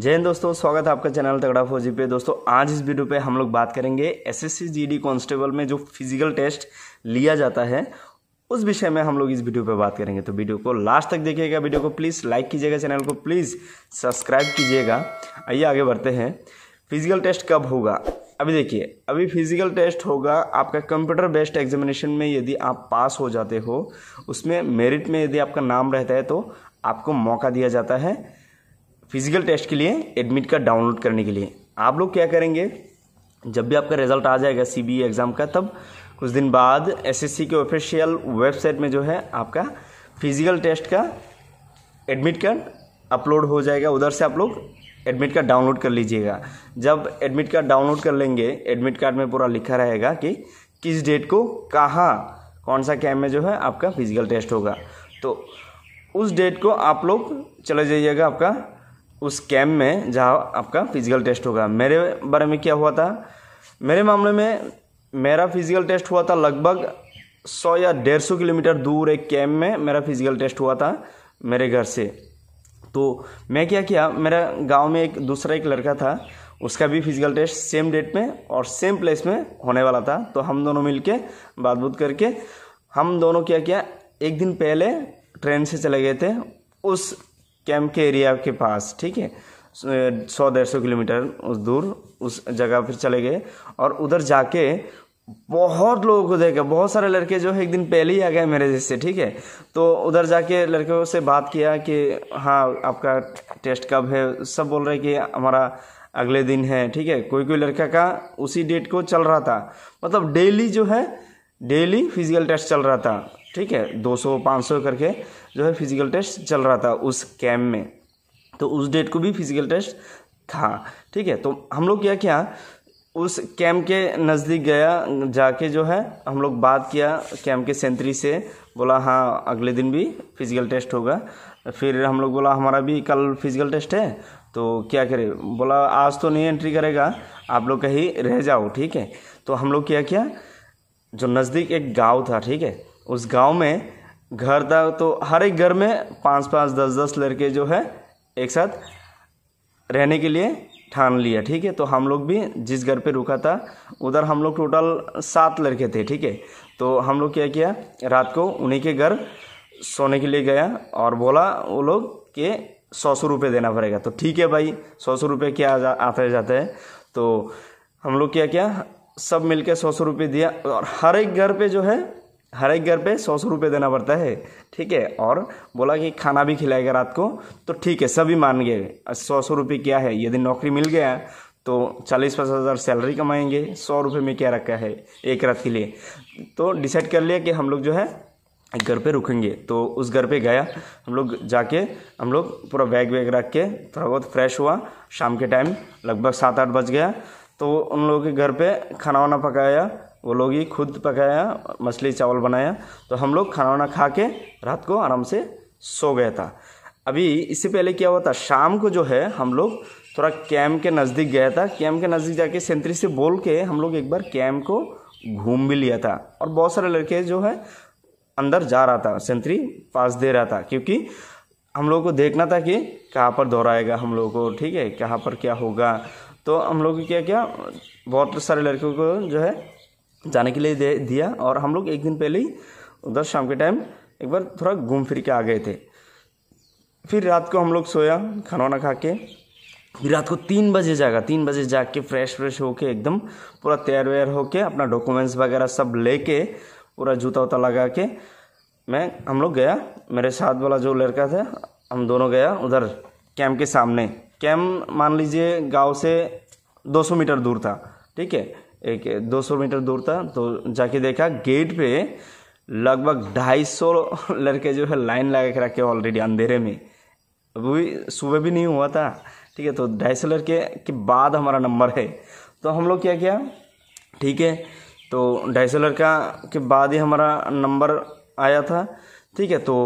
जय हिंद दोस्तों स्वागत है आपका चैनल तगड़ा फौजी पे दोस्तों आज इस वीडियो पे हम लोग बात करेंगे एसएससी जीडी कांस्टेबल में जो फिजिकल टेस्ट लिया जाता है उस विषय में हम लोग इस वीडियो पे बात करेंगे तो वीडियो को लास्ट तक देखिएगा वीडियो को प्लीज़ लाइक कीजिएगा चैनल को प्लीज़ सब्सक्राइब कीजिएगा आइए आगे बढ़ते हैं फिजिकल टेस्ट कब होगा अभी देखिए अभी फिजिकल टेस्ट होगा आपका कंप्यूटर बेस्ड एग्जामिनेशन में यदि आप पास हो जाते हो उसमें मेरिट में यदि आपका नाम रहता है तो आपको मौका दिया जाता है फिजिकल टेस्ट के लिए एडमिट कार्ड डाउनलोड करने के लिए आप लोग क्या करेंगे जब भी आपका रिजल्ट आ जाएगा सी बी एग्ज़ाम का तब कुछ दिन बाद एसएससी के ऑफिशियल वेबसाइट में जो है आपका फिजिकल टेस्ट का एडमिट कार्ड अपलोड हो जाएगा उधर से आप लोग एडमिट कार्ड डाउनलोड कर लीजिएगा जब एडमिट कार्ड डाउनलोड कर लेंगे एडमिट कार्ड में पूरा लिखा रहेगा कि किस डेट को कहाँ कौन सा कैम्प में जो है आपका फिजिकल टेस्ट होगा तो उस डेट को आप लोग चले जाइएगा आपका उस कैम्प में जहाँ आपका फिजिकल टेस्ट होगा मेरे बारे में क्या हुआ था मेरे मामले में मेरा फिजिकल टेस्ट हुआ था लगभग सौ या डेढ़ सौ किलोमीटर दूर एक कैम्प में मेरा फिजिकल टेस्ट हुआ था मेरे घर से तो मैं क्या किया मेरा गांव में एक दूसरा एक लड़का था उसका भी फिजिकल टेस्ट सेम डेट में और सेम प्लेस में होने वाला था तो हम दोनों मिल के बात बूत करके हम दोनों क्या किया एक दिन पहले ट्रेन से चले गए थे उस कैंप के एरिया के पास ठीक है सौ डेढ़ सौ किलोमीटर उस दूर उस जगह पर चले गए और उधर जाके बहुत लोगों को देखा बहुत सारे लड़के जो है एक दिन पहले ही आ गए मेरे जैसे ठीक है तो उधर जाके लड़कों से बात किया कि हाँ आपका टेस्ट कब है सब बोल रहे कि हमारा अगले दिन है ठीक है कोई कोई लड़का का उसी डेट को चल रहा था मतलब डेली जो है डेली फिजिकल टेस्ट चल रहा था ठीक है 200 500 करके जो है फिजिकल टेस्ट चल रहा था उस कैम्प में तो उस डेट को भी फिजिकल टेस्ट था ठीक है तो हम लोग क्या क्या उस कैम्प के नज़दीक गया जाके जो है हम लोग बात किया कैम्प के सेंट्री से बोला हाँ अगले दिन भी फिजिकल टेस्ट होगा फिर हम लोग बोला हमारा भी कल फिजिकल टेस्ट है तो क्या करें बोला आज तो नहीं एंट्री करेगा आप लोग कहीं रह जाओ ठीक है तो हम लोग क्या किया जो नज़दीक एक गांव था ठीक है उस गांव में घर था तो हर एक घर में पाँच पाँच दस दस लड़के जो है एक साथ रहने के लिए ठान लिया ठीक है तो हम लोग भी जिस घर पे रुका था उधर हम लोग टोटल सात लड़के थे ठीक है तो हम लोग क्या किया रात को उन्हीं के घर सोने के लिए गया और बोला वो लोग कि सौ सौ रुपये देना पड़ेगा तो ठीक है भाई सौ सौ रुपये क्या आते जाते हैं तो हम लोग क्या क्या सब मिलके सौ सौ रुपये दिया और हर एक घर पे जो है हर एक घर पे सौ सौ रुपये देना पड़ता है ठीक है और बोला कि खाना भी खिलाएगा रात को तो ठीक है सभी मान गए सौ सौ रुपये क्या है यदि नौकरी मिल गया तो चालीस पचास हज़ार सैलरी कमाएंगे सौ रुपये में क्या रखा है एक रात के लिए तो डिसाइड कर लिया कि हम लोग जो है घर पे रुकेंगे तो उस घर पे गया हम लोग जाके हम लोग पूरा बैग वैग रख के थोड़ा बहुत फ्रेश हुआ शाम के टाइम लगभग सात आठ बज गया तो उन लोगों के घर पे खाना वाना पकाया वो लोग ही खुद पकाया मछली चावल बनाया तो हम लोग खाना वाना खा के रात को आराम से सो गया था अभी इससे पहले क्या हुआ था शाम को जो है हम लोग थोड़ा कैम्प के नज़दीक गया था कैम्प के नज़दीक जाके सेंतरी से बोल के हम लोग एक बार कैम्प को घूम भी लिया था और बहुत सारे लड़के जो है अंदर जा रहा था सेंतरी पास दे रहा था क्योंकि हम लोगों को देखना था कि कहाँ पर दोहराएगा हम लोगों को ठीक है कहाँ पर क्या होगा तो हम लोग क्या किया बहुत सारे लड़कियों को जो है जाने के लिए दे दिया और हम लोग एक दिन पहले ही उधर शाम के टाइम एक बार थोड़ा घूम फिर के आ गए थे फिर रात को हम लोग सोया खाना वाना खा के फिर रात को तीन बजे जागा तीन बजे के फ्रेश फ्रेश होके एकदम पूरा तैयार व्यार होके अपना डॉक्यूमेंट्स वगैरह सब लेके पूरा जूता उता लगा के मैं हम लोग गया मेरे साथ वाला जो लड़का था हम दोनों गया उधर कैम्प के सामने कैम्प मान लीजिए गांव से 200 मीटर दूर था ठीक है एक 200 मीटर दूर था तो जाके देखा गेट पे लगभग 250 लड़के जो है लाइन लगा के रखे ऑलरेडी अंधेरे में अभी सुबह भी नहीं हुआ था ठीक है तो ढाई सौ लड़के के बाद हमारा नंबर है तो हम लोग क्या किया ठीक है तो ढाई सौ लड़का के बाद ही हमारा नंबर आया था ठीक है तो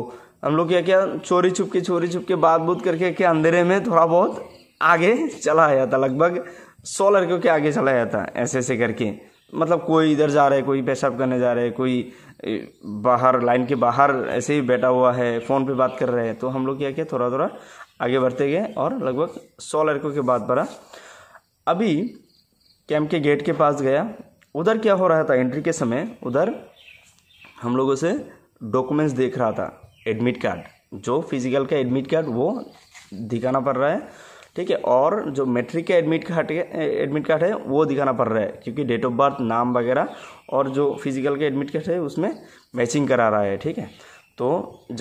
हम लोग क्या क्या चोरी छुप के चोरी छुप के बात बूत करके के अंधेरे में थोड़ा बहुत आगे चला आया था लगभग सौ लड़कियों के आगे चला जाता है ऐसे ऐसे करके मतलब कोई इधर जा रहा है कोई पेशाब करने जा रहा है कोई बाहर लाइन के बाहर ऐसे ही बैठा हुआ है फ़ोन पे बात कर रहे हैं तो हम लोग क्या किया थोड़ा थोड़ा आगे बढ़ते गए और लगभग सौ लड़कों के बाद भरा अभी कैंप के गेट के पास गया उधर क्या हो रहा था एंट्री के समय उधर हम लोगों से डॉक्यूमेंट्स देख रहा था एडमिट कार्ड जो फिजिकल का एडमिट कार्ड वो दिखाना पड़ रहा है ठीक है और जो मेट्रिक के एडमिट कार्ड एडमिट कार्ड है वो दिखाना पड़ रहा है क्योंकि डेट ऑफ बर्थ नाम वगैरह और जो फिजिकल के एडमिट कार्ड है उसमें मैचिंग करा रहा है ठीक है तो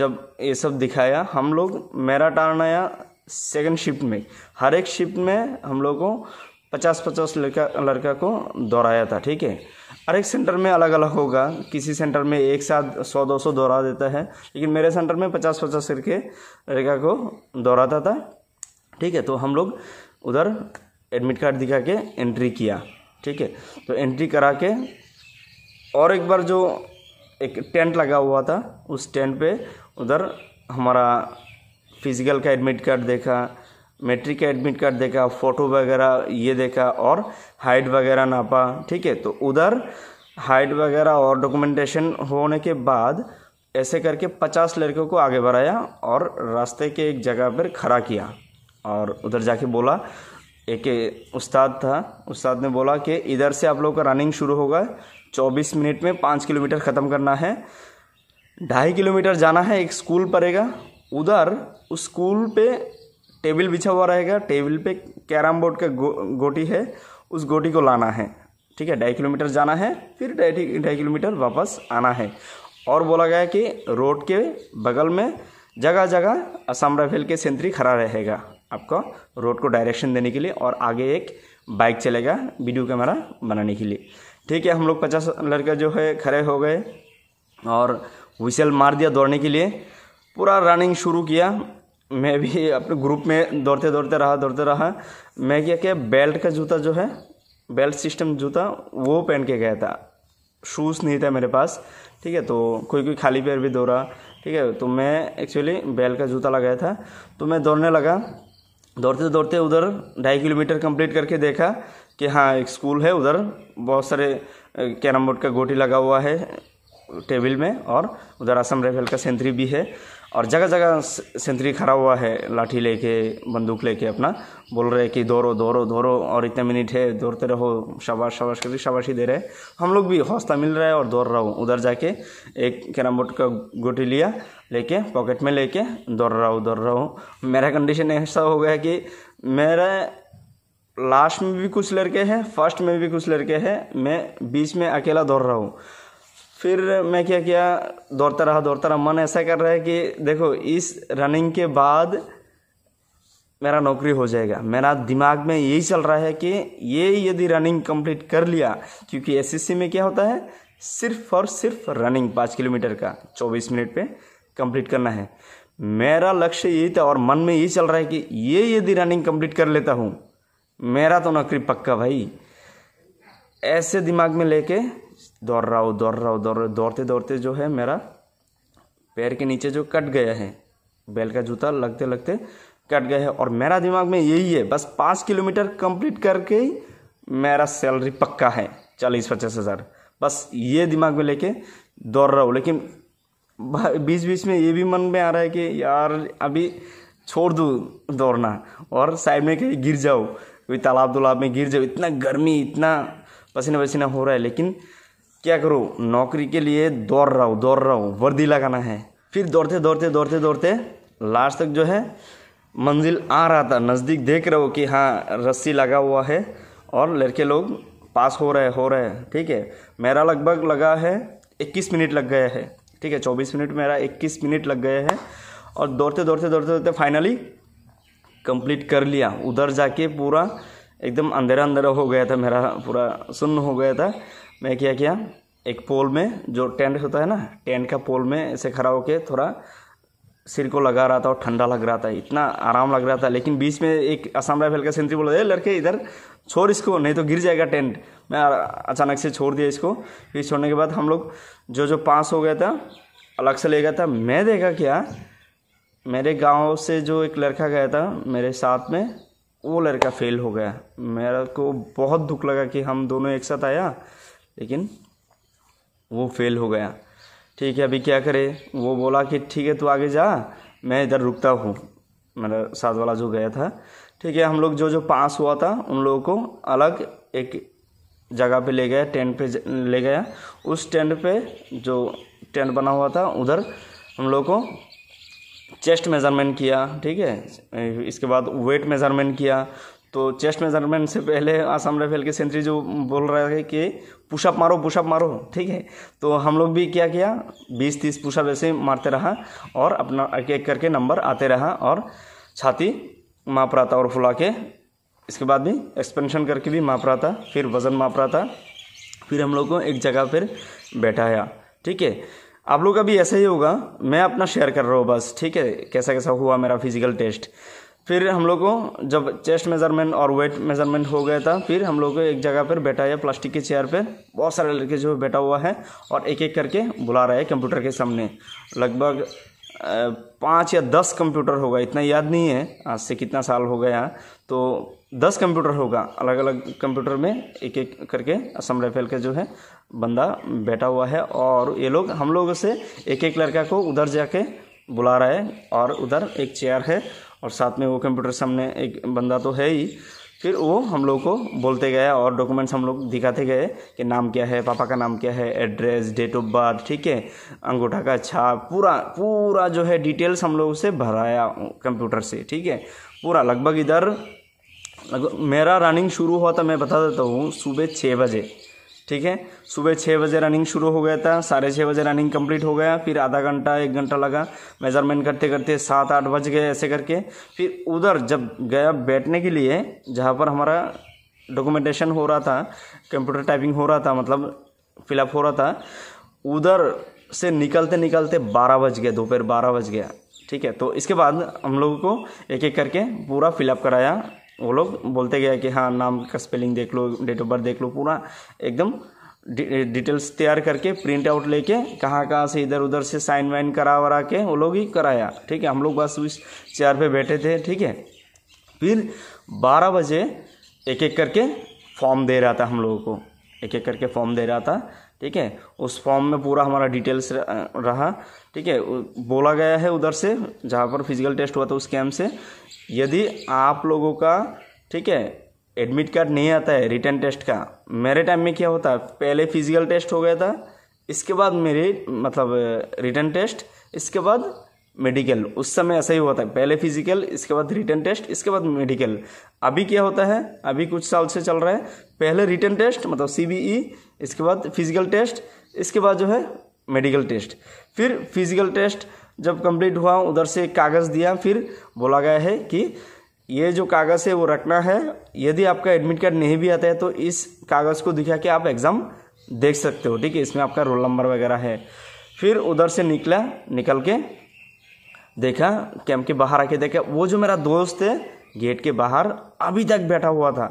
जब ये सब दिखाया हम लोग मेरा टर्न आया सेकेंड शिफ्ट में हर एक शिफ्ट में हम लोग को पचास पचास लड़का लड़का को दोहराया था ठीक है हर एक सेंटर में अलग अलग होगा किसी सेंटर में एक साथ सौ दो सौ दोहरा देता है लेकिन मेरे सेंटर में पचास पचास करके लड़का को दोहराता था ठीक है तो हम लोग उधर एडमिट कार्ड दिखा के एंट्री किया ठीक है तो एंट्री करा के और एक बार जो एक टेंट लगा हुआ था उस टेंट पे उधर हमारा फिजिकल का एडमिट कार्ड देखा मेट्रिक का एडमिट कार्ड देखा फ़ोटो वगैरह ये देखा और हाइट वगैरह नापा ठीक है तो उधर हाइट वगैरह और डॉक्यूमेंटेशन होने के बाद ऐसे करके पचास लड़कों को आगे बढ़ाया और रास्ते के एक जगह पर खड़ा किया और उधर जाके बोला एक उस्ताद था उस्ताद ने बोला कि इधर से आप लोग का रनिंग शुरू होगा चौबीस मिनट में पाँच किलोमीटर ख़त्म करना है ढाई किलोमीटर जाना है एक स्कूल पड़ेगा उधर उस स्कूल पे टेबल बिछा हुआ रहेगा टेबल पे कैरम बोर्ड का गो, गोटी है उस गोटी को लाना है ठीक है ढाई किलोमीटर जाना है फिर ढाई ढाई किलोमीटर वापस आना है और बोला गया कि रोड के बगल में जगह जगह असम राइफल के सेंतरी खड़ा रहेगा आपको रोड को डायरेक्शन देने के लिए और आगे एक बाइक चलेगा वीडियो कैमरा बनाने के लिए ठीक है हम लोग पचास लड़का जो है खड़े हो गए और विसल मार दिया दौड़ने के लिए पूरा रनिंग शुरू किया मैं भी अपने ग्रुप में दौड़ते दौड़ते रहा दौड़ते रहा मैं क्या क्या बेल्ट का जूता जो है बेल्ट सिस्टम जूता वो पहन के गया था शूज़ नहीं था मेरे पास ठीक है तो कोई कोई खाली पैर भी दौड़ा ठीक है तो मैं एक्चुअली बेल्ट का जूता लगाया था तो मैं दौड़ने लगा दौड़ते दौड़ते उधर ढाई किलोमीटर कंप्लीट करके देखा कि हाँ एक स्कूल है उधर बहुत सारे कैरम बोर्ड का गोटी लगा हुआ है टेबल में और उधर असम रेफेल का सेंचुरी भी है और जगह जगह सेंतरी खड़ा हुआ है लाठी लेके बंदूक लेके अपना बोल रहे हैं कि दौड़ो दौड़ो दौड़ो और इतने मिनट है दौड़ते रहो शाबाश शाबाश करके शाबाशी दे रहे हैं हम लोग भी हौसला मिल रहा है और दौड़ रहा हूँ उधर जाके एक कैरम बोर्ड का गोटी लिया लेके पॉकेट में लेके दौड़ रहा हूँ दौड़ रहा हूँ मेरा कंडीशन ऐसा हो गया कि मेरा लास्ट में भी कुछ लड़के हैं फर्स्ट में भी कुछ लड़के हैं मैं बीच में अकेला दौड़ रहा हूँ फिर मैं क्या किया दौड़ता रहा दौड़ता रहा मन ऐसा कर रहा है कि देखो इस रनिंग के बाद मेरा नौकरी हो जाएगा मेरा दिमाग में यही चल रहा है कि ये यदि रनिंग कंप्लीट कर लिया क्योंकि एसएससी में क्या होता है सिर्फ और सिर्फ रनिंग पाँच किलोमीटर का चौबीस मिनट पे कंप्लीट करना है मेरा लक्ष्य यही था और मन में यही चल रहा है कि ये यदि रनिंग कंप्लीट कर लेता हूँ मेरा तो नौकरी पक्का भाई ऐसे दिमाग में लेके दौड़ रहा हूँ दौड़ रहा हूँ दौड़ दौड़ते दौड़ते जो है मेरा पैर के नीचे जो कट गया है बैल का जूता लगते लगते कट गया है और मेरा दिमाग में यही है बस पाँच किलोमीटर कंप्लीट करके ही मेरा सैलरी पक्का है चालीस पचास हज़ार बस ये दिमाग में लेके दौड़ रहा हूँ लेकिन बीच बीच में ये भी मन में आ रहा है कि यार अभी छोड़ दूँ दौड़ना और साइड में कहीं गिर जाओ कोई तालाब तालाब में गिर जाओ इतना गर्मी इतना पसीना पसीना हो रहा है लेकिन क्या करो नौकरी के लिए दौड़ रहा हूँ दौड़ रहा हूँ वर्दी लगाना है फिर दौड़ते दौड़ते दौड़ते दौड़ते लास्ट तक जो है मंजिल आ रहा था नज़दीक देख रहे हो कि हाँ रस्सी लगा हुआ है और लड़के लोग पास हो रहे हो रहे ठीक है मेरा लगभग लगा है इक्कीस मिनट लग गया है ठीक है चौबीस मिनट मेरा इक्कीस मिनट लग गया है और दौड़ते दौड़ते दौड़ते दौड़ते फाइनली कंप्लीट कर लिया उधर जाके पूरा एकदम अंधेरा अंधेरा हो गया था मेरा पूरा सुन्न हो गया था मैं क्या किया एक पोल में जो टेंट होता है ना टेंट का पोल में ऐसे खड़ा होकर थोड़ा सिर को लगा रहा था और ठंडा लग रहा था इतना आराम लग रहा था लेकिन बीच में एक असम राइफल का सेंट्री बोला लड़के इधर छोड़ इसको नहीं तो गिर जाएगा टेंट मैं अचानक से छोड़ दिया इसको फिर छोड़ने के बाद हम लोग जो जो पास हो गया था अलग से ले गया था मैं देखा क्या मेरे गांव से जो एक लड़का गया था मेरे साथ में वो लड़का फेल हो गया मेरे को बहुत दुख लगा कि हम दोनों एक साथ आया लेकिन वो फेल हो गया ठीक है अभी क्या करे वो बोला कि ठीक है तू आगे जा मैं इधर रुकता हूँ मेरा साथ वाला जो गया था ठीक है हम लोग जो जो पास हुआ था उन लोगों को अलग एक जगह पे ले गया टेंट पे ले गया उस टेंट पे जो टेंट बना हुआ था उधर हम लोग को चेस्ट मेज़रमेंट किया ठीक है इसके बाद वेट मेज़रमेंट किया तो चेस्ट मेजरमेंट से पहले आसाम राइफल के सेंचुरी जो बोल रहा है कि पुशअप मारो पुशअप मारो ठीक है तो हम लोग भी क्या किया बीस तीस पुशअप ऐसे मारते रहा और अपना एक एक करके नंबर आते रहा और छाती माप रहा था और फुला के इसके बाद भी एक्सपेंशन करके भी माप रहा था फिर वज़न माप रहा था फिर हम लोग को एक जगह पर बैठाया ठीक है आप लोग का भी ऐसा ही होगा मैं अपना शेयर कर रहा हूँ बस ठीक है कैसा कैसा हुआ मेरा फिजिकल टेस्ट फिर हम लोग को जब चेस्ट मेजरमेंट और वेट मेजरमेंट हो गया था फिर हम लोग को एक जगह पर बैठा है प्लास्टिक के चेयर पर बहुत सारे लड़के जो बैठा हुआ है और एक एक करके बुला रहा है कंप्यूटर के सामने लगभग पाँच या दस कंप्यूटर होगा इतना याद नहीं है आज से कितना साल हो गया तो दस कंप्यूटर होगा अलग अलग कंप्यूटर में एक एक करके असम राइफल का जो है बंदा बैठा हुआ है और ये लोग हम लोगों से एक एक लड़का को उधर जाके बुला रहा है और उधर एक चेयर है और साथ में वो कंप्यूटर सामने एक बंदा तो है ही फिर वो हम लोग को बोलते गए और डॉक्यूमेंट्स हम लोग दिखाते गए कि नाम क्या है पापा का नाम क्या है एड्रेस डेट ऑफ बर्थ ठीक है अंगूठा का छाप पूरा पूरा जो है डिटेल्स हम लोग उसे भराया कंप्यूटर से ठीक है पूरा लगभग इधर लग, मेरा रनिंग शुरू हुआ था मैं बता देता हूँ सुबह छः बजे ठीक है सुबह छः बजे रनिंग शुरू हो गया था साढ़े छः बजे रनिंग कंप्लीट हो गया फिर आधा घंटा एक घंटा लगा मेजरमेंट करते करते सात आठ बज गए ऐसे करके फिर उधर जब गया बैठने के लिए जहाँ पर हमारा डॉक्यूमेंटेशन हो रहा था कंप्यूटर टाइपिंग हो रहा था मतलब फिलअप हो रहा था उधर से निकलते निकलते बारह बज गया दोपहर बारह बज गया ठीक है तो इसके बाद हम लोगों को एक एक करके पूरा फिलअप कराया वो लोग बोलते गया कि हाँ नाम का स्पेलिंग देख लो डेट ऑफ बर्थ देख लो पूरा एकदम डिटेल्स eh, तैयार करके प्रिंट आउट लेके कहाँ कहाँ से इधर उधर से साइन वाइन करा वरा के वो लोग ही कराया ठीक है हम लोग बस उस चेयर पे बैठे थे ठीक है फिर बारह बजे एक एक करके फॉर्म दे रहा था हम लोगों को एक एक करके फॉर्म दे रहा था ठीक है उस फॉर्म में पूरा हमारा डिटेल्स रहा ठीक है बोला गया है उधर से जहाँ पर फिजिकल टेस्ट हुआ था उस कैम्प से यदि आप लोगों का ठीक है एडमिट कार्ड नहीं आता है रिटर्न टेस्ट का मेरे टाइम में क्या होता है पहले फिजिकल टेस्ट हो गया था इसके बाद मेरे मतलब रिटर्न टेस्ट इसके बाद मेडिकल उस समय ऐसा ही होता है पहले फिजिकल इसके बाद रिटर्न टेस्ट इसके बाद मेडिकल अभी क्या होता है अभी कुछ साल से चल रहा है पहले रिटर्न टेस्ट मतलब सीबीई e, इसके बाद फिजिकल टेस्ट इसके बाद जो है मेडिकल टेस्ट फिर फिजिकल टेस्ट जब कंप्लीट हुआ उधर से कागज़ दिया फिर बोला गया है कि ये जो कागज़ है वो रखना है यदि आपका एडमिट कार्ड नहीं भी आता है तो इस कागज़ को दिखा के आप एग्ज़ाम देख सकते हो ठीक है इसमें आपका रोल नंबर वगैरह है फिर उधर से निकला निकल के देखा कैंप के बाहर आके देखा वो जो मेरा दोस्त है गेट के बाहर अभी तक बैठा हुआ था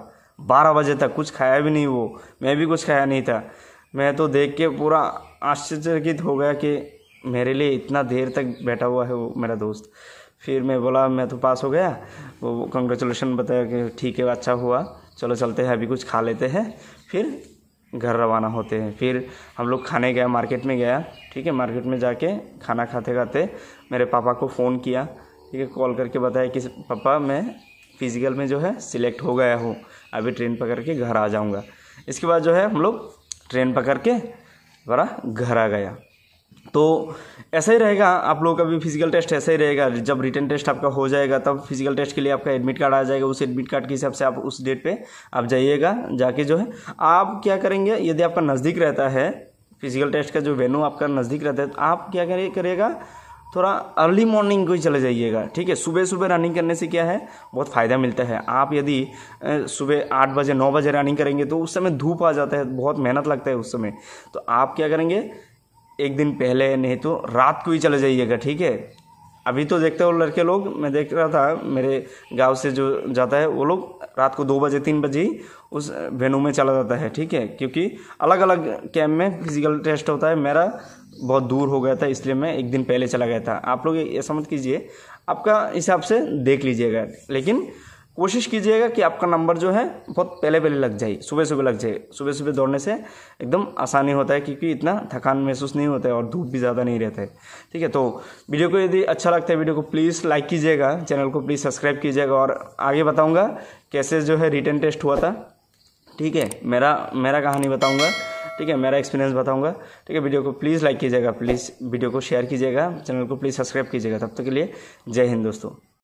बारह बजे तक कुछ खाया भी नहीं वो मैं भी कुछ खाया नहीं था मैं तो देख के पूरा आश्चर्यचकित हो गया कि मेरे लिए इतना देर तक बैठा हुआ है वो मेरा दोस्त फिर मैं बोला मैं तो पास हो गया वो कंग्रेचुलेशन बताया कि ठीक है अच्छा हुआ चलो चलते हैं अभी कुछ खा लेते हैं फिर घर रवाना होते हैं फिर हम लोग खाने गया मार्केट में गया ठीक है मार्केट में जाके खाना खाते खाते मेरे पापा को फ़ोन किया ठीक है कॉल करके बताया कि पापा मैं फिज़िकल में जो है सिलेक्ट हो गया हूँ अभी ट्रेन पकड़ के घर आ जाऊँगा इसके बाद जो है हम लोग ट्रेन पकड़ के बड़ा घर आ गया तो ऐसा ही रहेगा आप लोगों का भी फिजिकल टेस्ट ऐसा ही रहेगा जब रिटर्न टेस्ट आपका हो जाएगा तब फिजिकल टेस्ट के लिए आपका एडमिट कार्ड आ जाएगा उस एडमिट कार्ड के हिसाब से आप उस डेट पे आप जाइएगा जाके जो है आप क्या करेंगे यदि आपका नज़दीक रहता है फिजिकल टेस्ट का जो वेन्यू आपका नज़दीक रहता है तो आप क्या करेगा थोड़ा अर्ली मॉर्निंग को ही चले जाइएगा ठीक है सुबह सुबह रनिंग करने से क्या है बहुत फ़ायदा मिलता है आप यदि सुबह आठ बजे नौ बजे रनिंग करेंगे तो उस समय धूप आ जाता है बहुत मेहनत लगता है उस समय तो आप क्या करेंगे एक दिन पहले नहीं तो रात को ही चले जाइएगा ठीक है अभी तो देखते हो लड़के लोग मैं देख रहा था मेरे गांव से जो जाता है वो लोग रात को दो बजे तीन बजे ही उस वेन्यू में चला जाता है ठीक है क्योंकि अलग अलग कैम्प में फिजिकल टेस्ट होता है मेरा बहुत दूर हो गया था इसलिए मैं एक दिन पहले चला गया था आप लोग ये समझ कीजिए आपका हिसाब से देख लीजिएगा लेकिन कोशिश कीजिएगा कि आपका नंबर जो है बहुत पहले पहले लग जाए सुबह सुबह लग जाए सुबह सुबह दौड़ने से एकदम आसानी होता है क्योंकि इतना थकान महसूस नहीं होता है और धूप भी ज़्यादा नहीं रहता है ठीक है तो वीडियो को यदि अच्छा लगता है वीडियो को प्लीज़ लाइक कीजिएगा चैनल को प्लीज़ सब्सक्राइब कीजिएगा और आगे बताऊँगा कैसे जो है रिटर्न टेस्ट हुआ था ठीक है मेरा मेरा कहानी बताऊँगा ठीक है मेरा एक्सपीरियंस बताऊँगा ठीक है वीडियो को प्लीज़ लाइक कीजिएगा प्लीज़ वीडियो को शेयर कीजिएगा चैनल को प्लीज़ सब्सक्राइब कीजिएगा तब तक के लिए जय हिंद दोस्तों